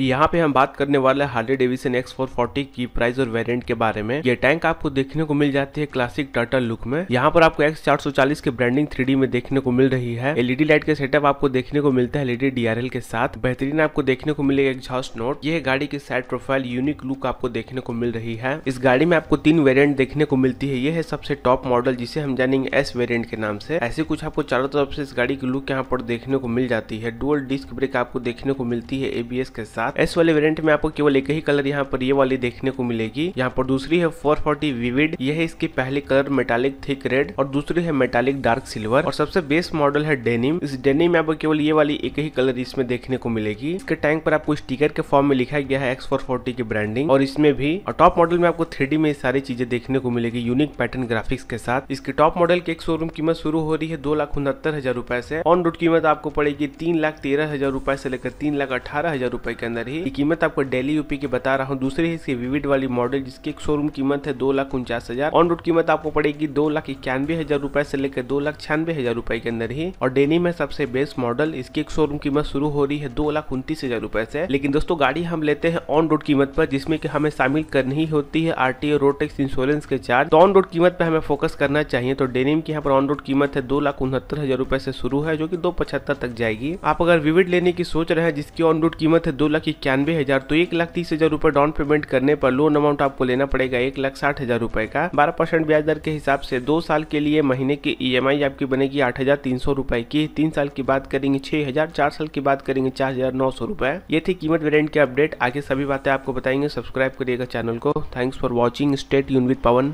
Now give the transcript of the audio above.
यहाँ पे हम बात करने वाले Harley Davidson X four forty की प्राइस और वेरिएंट के बारे में ये टैंक आपको देखने को मिल जाती है क्लासिक टर्टल लुक में यहाँ पर आपको एक्स चार सौ चालीस के ब्रांडिंग थ्री में देखने को मिल रही है एलईडी लाइट के सेटअप आपको देखने को मिलता है एलईडी डीआरएल के साथ बेहतरीन आपको देखने को मिलेगा एग्जॉस्ट नोट यह गाड़ी की साइड प्रोफाइल यूनिक लुक आपको देखने को मिल रही है इस गाड़ी में आपको तीन वेरियंट देखने को मिलती है ये है सबसे टॉप मॉडल जिसे हम जानेंगे एस वेरियंट के नाम से ऐसे कुछ आपको चारों तरफ से इस गाड़ी की लुक यहाँ पर देखने को मिल जाती है डुअल डिस्क ब्रेक आपको देखने को मिलती है एबीएस के साथ साथ एस वाले वेरियंट में आपको केवल एक ही कलर यहाँ पर ये वाली देखने को मिलेगी यहाँ पर दूसरी है फोर फोर्टी विविड यह है इसकी पहली कलर मेटालिक थिक रेड और दूसरी है मेटालिक डार्क सिल्वर और सबसे बेस्ट मॉडल है डेनिम इस डेनिम में आपको केवल ये वाली एक ही कलर इसमें देखने को मिलेगी इसके टैंक पर आपको स्टिकर के फॉर्म में लिखा गया है एक्स की ब्रांडिंग और इसमें भी और टॉप मॉडल में आपको थ्री में सारी चीजें देखने को मिलेगी यूनिक पैटर्न ग्राफिक्स के साथ इसके टॉप मॉडल की एक शोरूम कीमत शुरू हो रही है दो लाख उनहत्तर हजार रूपए से ऑन रोड कीमत आपको पड़ेगी तीन लाख तेरह हजार रूपए से लेकर तीन लाख अठारह हजार रूपए के अंदर ही कीमत आपको डेली यूपी की बता रहा हूँ दूसरी हिस्से विविड वाली मॉडल जिसकी एक शोरूम कीमत है दो लाख उनचास हजार ऑन रोड कीमत आपको पड़ेगी दो लाख इक्यानवे हजार रूपए से लेकर दो लाख छियानवे हजार रूपए के अंदर ही और डेनी में सबसे बेस्ट मॉडल इसकी एक शोरूम कीमत शुरू हो रही है दो लाख उनतीस हजार रूपए से लेकिन दोस्तों गाड़ी हम लेते हैं ऑन रोड कीमत पर जिसमें कि हमें शामिल करनी होती है आरटीओ रोड टैक्स इंश्योरेंस के चार्ज तो ऑन रोड कीमत पर हमें फोकस करना चाहिए तो डेनिम की यहाँ पर ऑन रोड कीमत है दो लाख उनहत्तर हजार रूपए से शुरू है जो की दो पचहत्तर तक जाएगी आप अगर विविड लेने की सोच रहे हैं जिसकी ऑन रोड कीमत है दो लाख लाख इक्यानवे हज़ार तो एक लाख तीस हज़ार रूपए डाउन पेमेंट करने पर लोन अमाउंट आपको लेना पड़ेगा एक लाख साठ हज़ार रूपए का बारह परसेंट ब्याज दर के हिसाब से दो साल के लिए महीने की ई e आपकी बनेगी आठ हज़ार तीन सौ रूपए की तीन साल की बात करेंगे छह हज़ार चार साल की बात करेंगे चार हज़ार नौ सौ रूपए ये थी कीमत वेरियंट के अपडेट आगे सभी बातें आपको बताएंगे सब्सक्राइब करिएगा चैनल को थैंक्स फॉर वॉचिंग स्टेट यून विद पवन